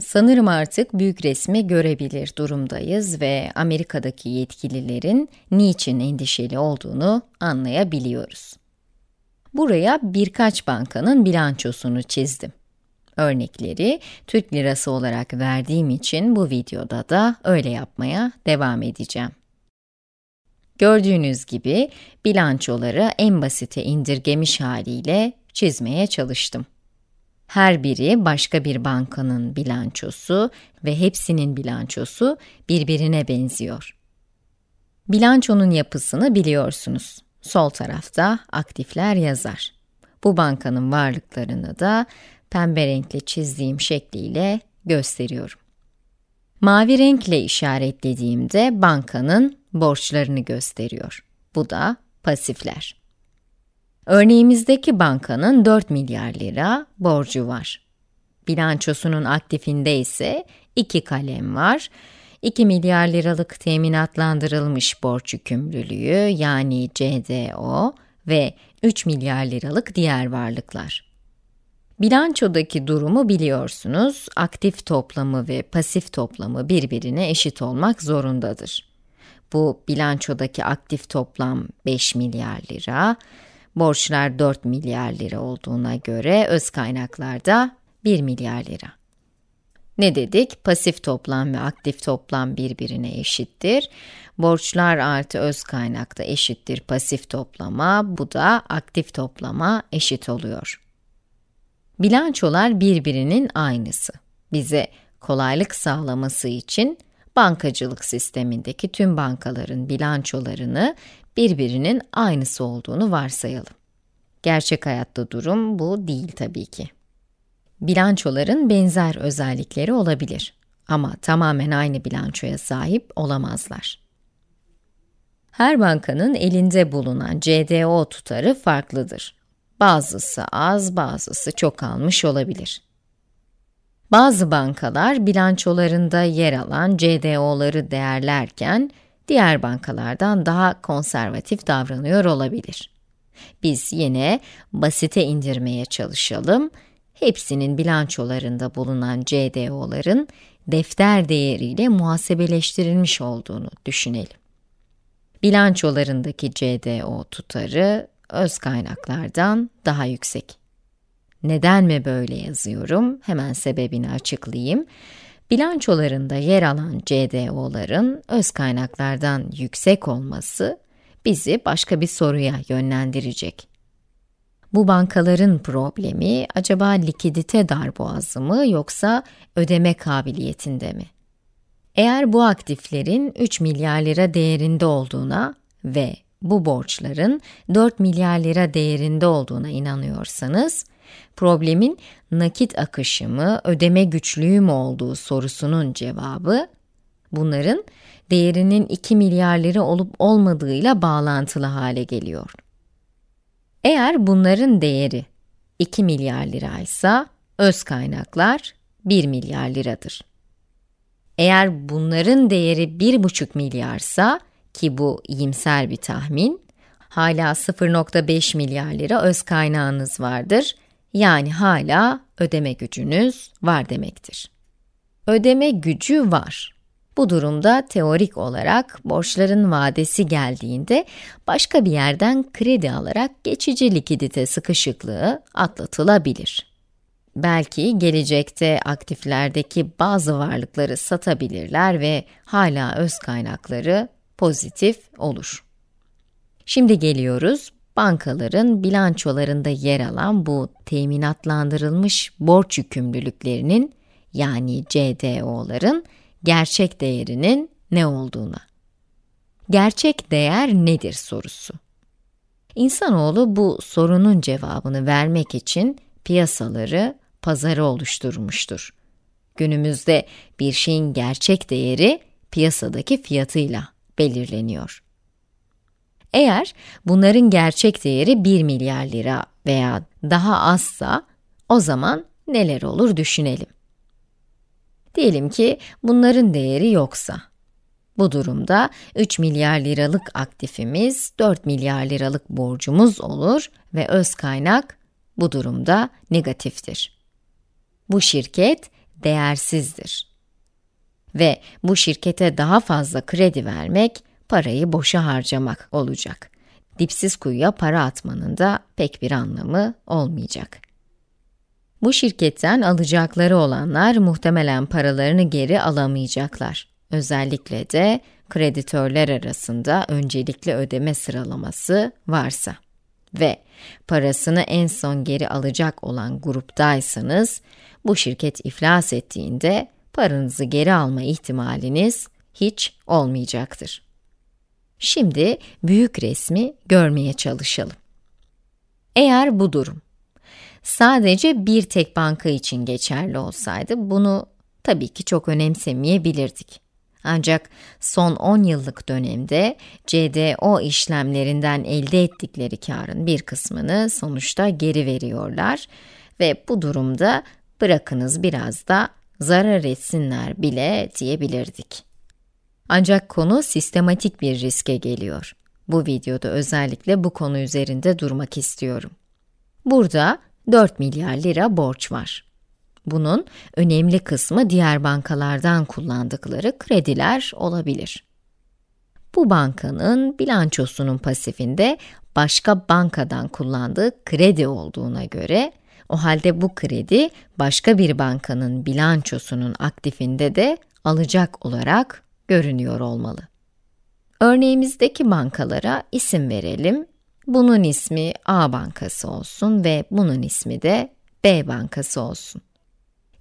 Sanırım artık büyük resmi görebilir durumdayız ve Amerika'daki yetkililerin niçin endişeli olduğunu anlayabiliyoruz. Buraya birkaç bankanın bilançosunu çizdim. Örnekleri Türk lirası olarak verdiğim için bu videoda da öyle yapmaya devam edeceğim. Gördüğünüz gibi bilançoları en basite indirgemiş haliyle çizmeye çalıştım. Her biri başka bir bankanın bilançosu ve hepsinin bilançosu birbirine benziyor. Bilançonun yapısını biliyorsunuz. Sol tarafta aktifler yazar. Bu bankanın varlıklarını da pembe renkle çizdiğim şekliyle gösteriyorum. Mavi renkle işaretlediğimde bankanın borçlarını gösteriyor. Bu da pasifler. Örneğimizdeki bankanın 4 milyar lira borcu var. Bilançosunun aktifinde ise iki kalem var. 2 milyar liralık teminatlandırılmış borç yükümlülüğü yani CDO ve 3 milyar liralık diğer varlıklar. Bilançodaki durumu biliyorsunuz, aktif toplamı ve pasif toplamı birbirine eşit olmak zorundadır. Bu bilançodaki aktif toplam 5 milyar lira, Borçlar 4 milyar lira olduğuna göre öz kaynaklarda 1 milyar lira. Ne dedik? Pasif toplam ve aktif toplam birbirine eşittir. Borçlar artı öz kaynakta eşittir pasif toplama, bu da aktif toplama eşit oluyor. Bilançolar birbirinin aynısı. Bize kolaylık sağlaması için bankacılık sistemindeki tüm bankaların bilançolarını birbirinin aynısı olduğunu varsayalım. Gerçek hayatta durum bu değil tabii ki. Bilançoların benzer özellikleri olabilir ama tamamen aynı bilançoya sahip olamazlar. Her bankanın elinde bulunan CDO tutarı farklıdır. Bazısı az, bazısı çok almış olabilir. Bazı bankalar bilançolarında yer alan CDO'ları değerlerken diğer bankalardan daha konservatif davranıyor olabilir. Biz yine basite indirmeye çalışalım. Hepsinin bilançolarında bulunan CDO'ların defter değeriyle muhasebeleştirilmiş olduğunu düşünelim. Bilançolarındaki CDO tutarı öz kaynaklardan daha yüksek. Neden mi böyle yazıyorum? Hemen sebebini açıklayayım. Bilançolarında yer alan CDO'ların öz kaynaklardan yüksek olması bizi başka bir soruya yönlendirecek. Bu bankaların problemi acaba likidite darboğazı mı yoksa ödeme kabiliyetinde mi? Eğer bu aktiflerin 3 milyar lira değerinde olduğuna ve bu borçların 4 milyar lira değerinde olduğuna inanıyorsanız, Problemin nakit akışı mı, ödeme güçlüğü mü olduğu sorusunun cevabı, bunların değerinin 2 milyar lira olup olmadığıyla bağlantılı hale geliyor. Eğer bunların değeri 2 milyar liraysa, öz kaynaklar 1 milyar liradır. Eğer bunların değeri 1,5 milyarsa, ki bu iyimser bir tahmin, hala 0,5 milyar lira öz kaynağınız vardır yani hala ödeme gücünüz var demektir. Ödeme gücü var. Bu durumda teorik olarak borçların vadesi geldiğinde başka bir yerden kredi alarak geçici likidite sıkışıklığı atlatılabilir. Belki gelecekte aktiflerdeki bazı varlıkları satabilirler ve hala öz kaynakları pozitif olur. Şimdi geliyoruz bankaların bilançolarında yer alan bu teminatlandırılmış borç yükümlülüklerinin yani CDO'ların gerçek değerinin ne olduğuna. Gerçek değer nedir sorusu. İnsanoğlu bu sorunun cevabını vermek için piyasaları, pazarı oluşturmuştur. Günümüzde bir şeyin gerçek değeri piyasadaki fiyatıyla belirleniyor. Eğer bunların gerçek değeri 1 milyar lira veya daha azsa o zaman neler olur düşünelim. Diyelim ki bunların değeri yoksa. Bu durumda 3 milyar liralık aktifimiz, 4 milyar liralık borcumuz olur ve öz kaynak bu durumda negatiftir. Bu şirket değersizdir. Ve bu şirkete daha fazla kredi vermek parayı boşa harcamak olacak. Dipsiz kuyuya para atmanın da pek bir anlamı olmayacak. Bu şirketten alacakları olanlar muhtemelen paralarını geri alamayacaklar. Özellikle de kreditörler arasında öncelikli ödeme sıralaması varsa ve parasını en son geri alacak olan gruptaysanız, bu şirket iflas ettiğinde paranızı geri alma ihtimaliniz hiç olmayacaktır. Şimdi büyük resmi görmeye çalışalım. Eğer bu durum sadece bir tek banka için geçerli olsaydı bunu tabii ki çok önemsemeyebilirdik. Ancak son 10 yıllık dönemde CDO işlemlerinden elde ettikleri karın bir kısmını sonuçta geri veriyorlar ve bu durumda bırakınız biraz da zarar etsinler bile diyebilirdik. Ancak konu sistematik bir riske geliyor. Bu videoda özellikle bu konu üzerinde durmak istiyorum. Burada 4 milyar lira borç var. Bunun önemli kısmı diğer bankalardan kullandıkları krediler olabilir. Bu bankanın bilançosunun pasifinde başka bankadan kullandığı kredi olduğuna göre, o halde bu kredi başka bir bankanın bilançosunun aktifinde de alacak olarak görünüyor olmalı. Örneğimizdeki bankalara isim verelim. Bunun ismi A bankası olsun ve bunun ismi de B bankası olsun.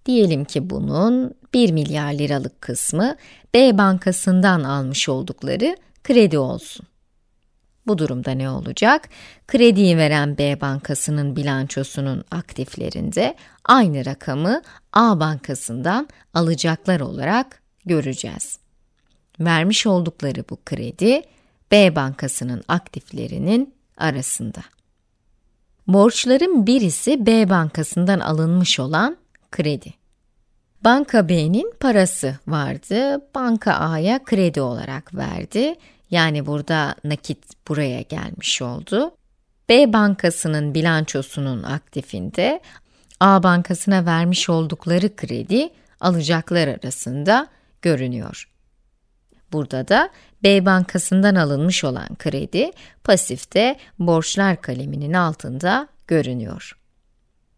Diyelim ki bunun 1 milyar liralık kısmı B bankasından almış oldukları kredi olsun. Bu durumda ne olacak? Krediyi veren B bankasının bilançosunun aktiflerinde aynı rakamı A bankasından alacaklar olarak göreceğiz vermiş oldukları bu kredi B bankasının aktiflerinin arasında. Borçların birisi B bankasından alınmış olan kredi. Banka B'nin parası vardı, banka A'ya kredi olarak verdi. Yani burada nakit buraya gelmiş oldu. B bankasının bilançosunun aktifinde A bankasına vermiş oldukları kredi alacaklar arasında görünüyor. Burada da B bankasından alınmış olan kredi pasifte borçlar kaleminin altında görünüyor.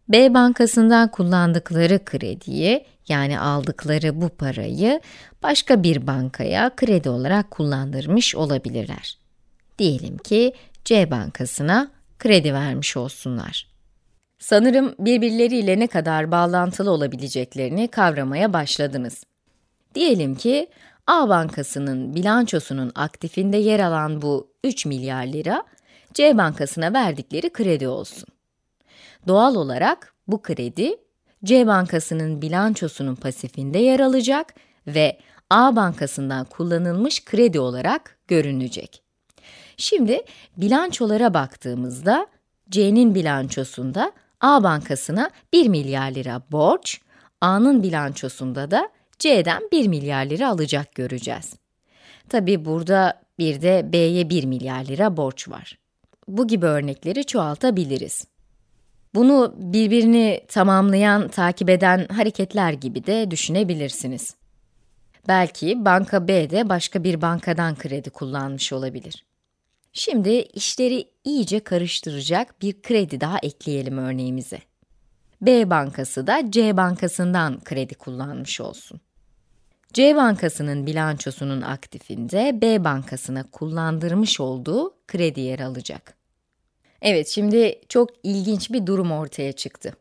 B bankasından kullandıkları krediyi yani aldıkları bu parayı başka bir bankaya kredi olarak kullandırmış olabilirler. Diyelim ki C bankasına kredi vermiş olsunlar. Sanırım birbirleriyle ne kadar bağlantılı olabileceklerini kavramaya başladınız. Diyelim ki A Bankası'nın bilançosunun aktifinde yer alan bu 3 milyar lira, C Bankası'na verdikleri kredi olsun. Doğal olarak bu kredi, C Bankası'nın bilançosunun pasifinde yer alacak ve A Bankası'ndan kullanılmış kredi olarak görünecek. Şimdi bilançolara baktığımızda, C'nin bilançosunda A Bankası'na 1 milyar lira borç, A'nın bilançosunda da C'den 1 milyar lira alacak göreceğiz. Tabi burada bir de B'ye 1 milyar lira borç var. Bu gibi örnekleri çoğaltabiliriz. Bunu birbirini tamamlayan, takip eden hareketler gibi de düşünebilirsiniz. Belki banka B de başka bir bankadan kredi kullanmış olabilir. Şimdi işleri iyice karıştıracak bir kredi daha ekleyelim örneğimize. B bankası da C bankasından kredi kullanmış olsun. C Bankası'nın bilançosunun aktifinde B Bankası'na kullandırmış olduğu kredi yer alacak. Evet, şimdi çok ilginç bir durum ortaya çıktı.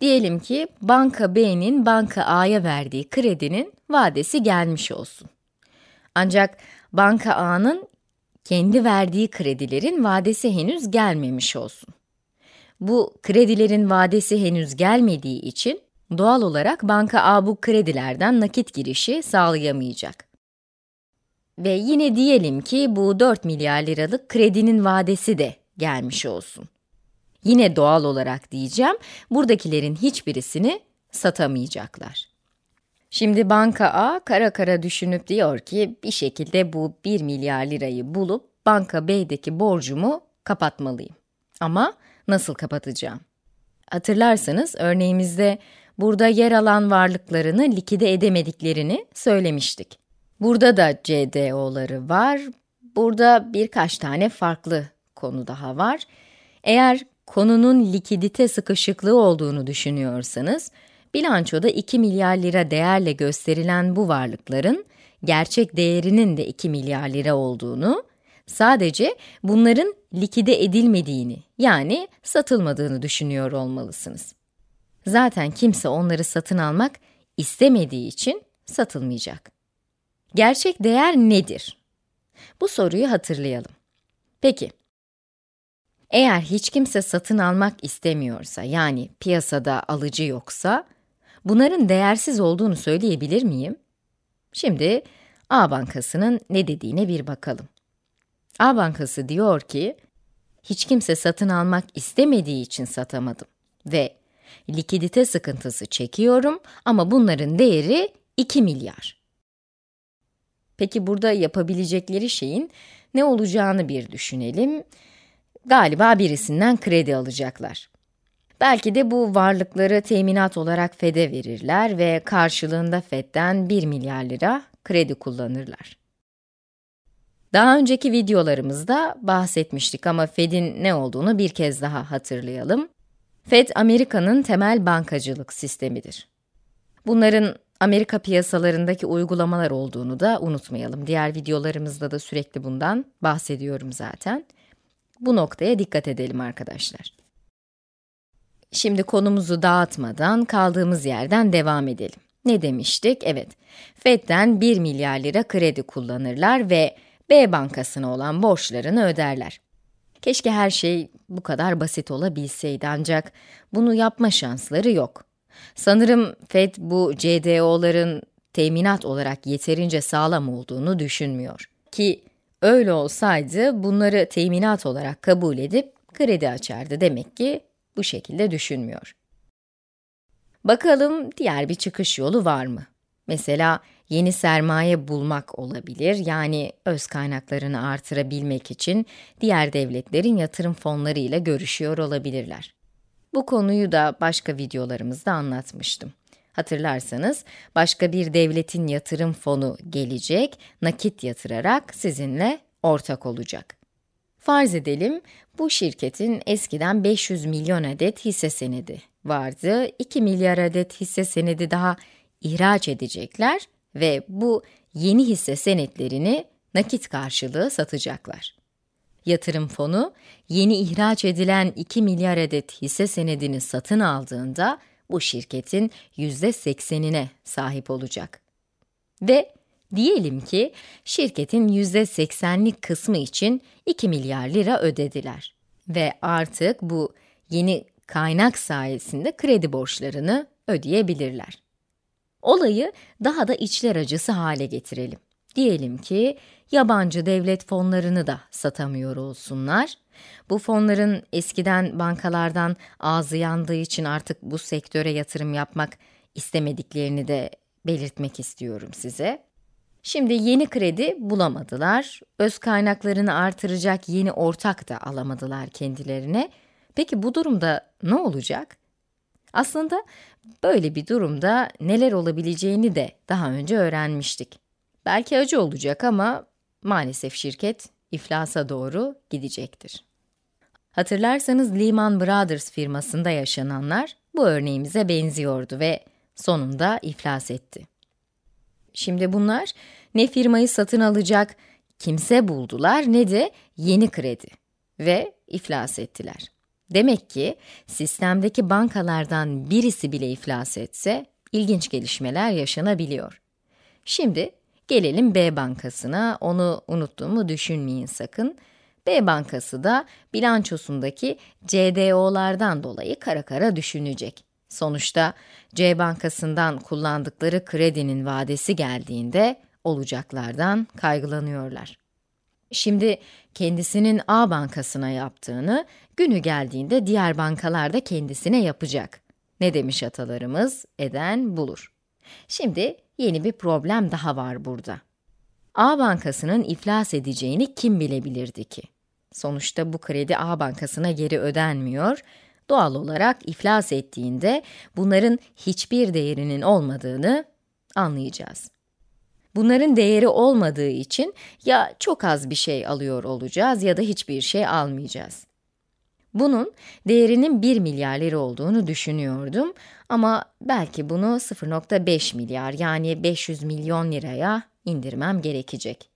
Diyelim ki banka B'nin banka A'ya verdiği kredinin vadesi gelmiş olsun. Ancak banka A'nın kendi verdiği kredilerin vadesi henüz gelmemiş olsun. Bu kredilerin vadesi henüz gelmediği için Doğal olarak banka A bu kredilerden nakit girişi sağlayamayacak. Ve yine diyelim ki bu 4 milyar liralık kredinin vadesi de gelmiş olsun. Yine doğal olarak diyeceğim, buradakilerin hiçbirisini satamayacaklar. Şimdi banka A kara kara düşünüp diyor ki bir şekilde bu 1 milyar lirayı bulup banka B'deki borcumu kapatmalıyım. Ama nasıl kapatacağım? Hatırlarsanız örneğimizde burada yer alan varlıklarını likide edemediklerini söylemiştik. Burada da CDO'ları var. Burada birkaç tane farklı konu daha var. Eğer konunun likidite sıkışıklığı olduğunu düşünüyorsanız, bilançoda 2 milyar lira değerle gösterilen bu varlıkların gerçek değerinin de 2 milyar lira olduğunu, sadece bunların likide edilmediğini yani satılmadığını düşünüyor olmalısınız. Zaten kimse onları satın almak istemediği için satılmayacak. Gerçek değer nedir? Bu soruyu hatırlayalım. Peki, eğer hiç kimse satın almak istemiyorsa, yani piyasada alıcı yoksa, bunların değersiz olduğunu söyleyebilir miyim? Şimdi A Bankası'nın ne dediğine bir bakalım. A Bankası diyor ki, hiç kimse satın almak istemediği için satamadım ve Likidite sıkıntısı çekiyorum ama bunların değeri 2 milyar. Peki burada yapabilecekleri şeyin ne olacağını bir düşünelim. Galiba birisinden kredi alacaklar. Belki de bu varlıkları teminat olarak FED'e verirler ve karşılığında FED'den 1 milyar lira kredi kullanırlar. Daha önceki videolarımızda bahsetmiştik ama FED'in ne olduğunu bir kez daha hatırlayalım. Fed, Amerika'nın temel bankacılık sistemidir. Bunların Amerika piyasalarındaki uygulamalar olduğunu da unutmayalım. Diğer videolarımızda da sürekli bundan bahsediyorum zaten. Bu noktaya dikkat edelim arkadaşlar. Şimdi konumuzu dağıtmadan kaldığımız yerden devam edelim. Ne demiştik? Evet, Fed'den 1 milyar lira kredi kullanırlar ve B bankasına olan borçlarını öderler. Keşke her şey bu kadar basit olabilseydi ancak bunu yapma şansları yok. Sanırım Fed bu CDO'ların teminat olarak yeterince sağlam olduğunu düşünmüyor. Ki öyle olsaydı bunları teminat olarak kabul edip kredi açardı demek ki bu şekilde düşünmüyor. Bakalım diğer bir çıkış yolu var mı? Mesela yeni sermaye bulmak olabilir. Yani öz kaynaklarını artırabilmek için diğer devletlerin yatırım fonları ile görüşüyor olabilirler. Bu konuyu da başka videolarımızda anlatmıştım. Hatırlarsanız başka bir devletin yatırım fonu gelecek, nakit yatırarak sizinle ortak olacak. Farz edelim, bu şirketin eskiden 500 milyon adet hisse senedi vardı. 2 milyar adet hisse senedi daha ihraç edecekler ve bu yeni hisse senetlerini nakit karşılığı satacaklar. Yatırım fonu yeni ihraç edilen 2 milyar adet hisse senedini satın aldığında bu şirketin %80'ine sahip olacak. Ve diyelim ki şirketin %80'lik kısmı için 2 milyar lira ödediler ve artık bu yeni kaynak sayesinde kredi borçlarını ödeyebilirler. Olayı daha da içler acısı hale getirelim. Diyelim ki yabancı devlet fonlarını da satamıyor olsunlar. Bu fonların eskiden bankalardan ağzı yandığı için artık bu sektöre yatırım yapmak istemediklerini de belirtmek istiyorum size. Şimdi yeni kredi bulamadılar. Öz kaynaklarını artıracak yeni ortak da alamadılar kendilerine. Peki bu durumda ne olacak? Aslında Böyle bir durumda neler olabileceğini de daha önce öğrenmiştik. Belki acı olacak ama maalesef şirket iflasa doğru gidecektir. Hatırlarsanız Lehman Brothers firmasında yaşananlar bu örneğimize benziyordu ve sonunda iflas etti. Şimdi bunlar ne firmayı satın alacak kimse buldular ne de yeni kredi ve iflas ettiler. Demek ki sistemdeki bankalardan birisi bile iflas etse ilginç gelişmeler yaşanabiliyor. Şimdi gelelim B bankasına. Onu unuttuğumu düşünmeyin sakın. B bankası da bilançosundaki CDO'lardan dolayı kara kara düşünecek. Sonuçta C bankasından kullandıkları kredinin vadesi geldiğinde olacaklardan kaygılanıyorlar. Şimdi kendisinin A bankasına yaptığını, günü geldiğinde diğer bankalarda kendisine yapacak. Ne demiş atalarımız? Eden bulur. Şimdi yeni bir problem daha var burada. A bankasının iflas edeceğini kim bilebilirdi ki? Sonuçta bu kredi A bankasına geri ödenmiyor. Doğal olarak iflas ettiğinde bunların hiçbir değerinin olmadığını anlayacağız. Bunların değeri olmadığı için ya çok az bir şey alıyor olacağız ya da hiçbir şey almayacağız. Bunun değerinin 1 milyar lira olduğunu düşünüyordum ama belki bunu 0.5 milyar yani 500 milyon liraya indirmem gerekecek.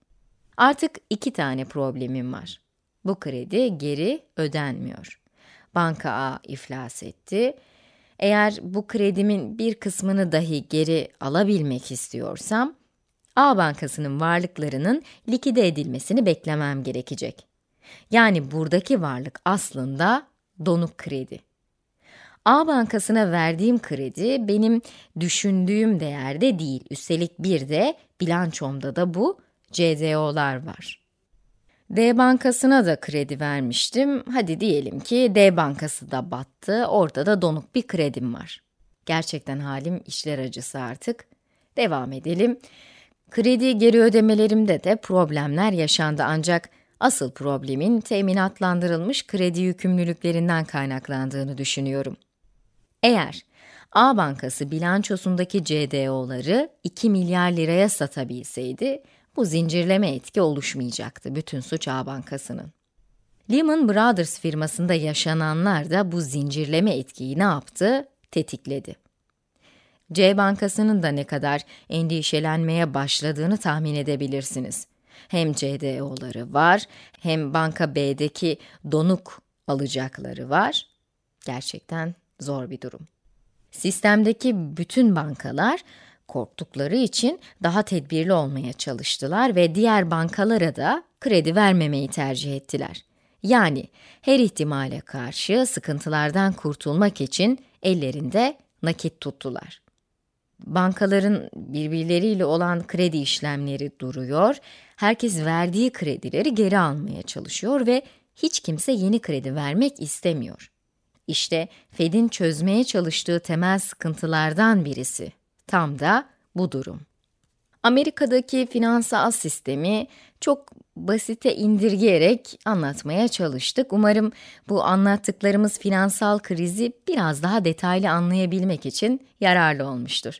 Artık iki tane problemim var. Bu kredi geri ödenmiyor. Banka A iflas etti. Eğer bu kredimin bir kısmını dahi geri alabilmek istiyorsam, A Bankası'nın varlıklarının likide edilmesini beklemem gerekecek. Yani buradaki varlık aslında donuk kredi. A Bankası'na verdiğim kredi benim düşündüğüm değerde değil. Üstelik bir de bilançomda da bu CDO'lar var. D Bankası'na da kredi vermiştim. Hadi diyelim ki D Bankası da battı. Orada da donuk bir kredim var. Gerçekten halim işler acısı artık. Devam edelim. Kredi geri ödemelerimde de problemler yaşandı ancak asıl problemin teminatlandırılmış kredi yükümlülüklerinden kaynaklandığını düşünüyorum. Eğer A Bankası bilançosundaki CDO'ları 2 milyar liraya satabilseydi, bu zincirleme etki oluşmayacaktı bütün suç A Bankası'nın. Lehman Brothers firmasında yaşananlar da bu zincirleme etkiyi ne yaptı? Tetikledi. C Bankası'nın da ne kadar endişelenmeye başladığını tahmin edebilirsiniz. Hem CDO'ları var, hem Banka B'deki donuk alacakları var. Gerçekten zor bir durum. Sistemdeki bütün bankalar korktukları için daha tedbirli olmaya çalıştılar ve diğer bankalara da kredi vermemeyi tercih ettiler. Yani her ihtimale karşı sıkıntılardan kurtulmak için ellerinde nakit tuttular bankaların birbirleriyle olan kredi işlemleri duruyor. Herkes verdiği kredileri geri almaya çalışıyor ve hiç kimse yeni kredi vermek istemiyor. İşte Fed'in çözmeye çalıştığı temel sıkıntılardan birisi. Tam da bu durum. Amerika'daki finansal sistemi çok basite indirgeyerek anlatmaya çalıştık. Umarım bu anlattıklarımız finansal krizi biraz daha detaylı anlayabilmek için yararlı olmuştur.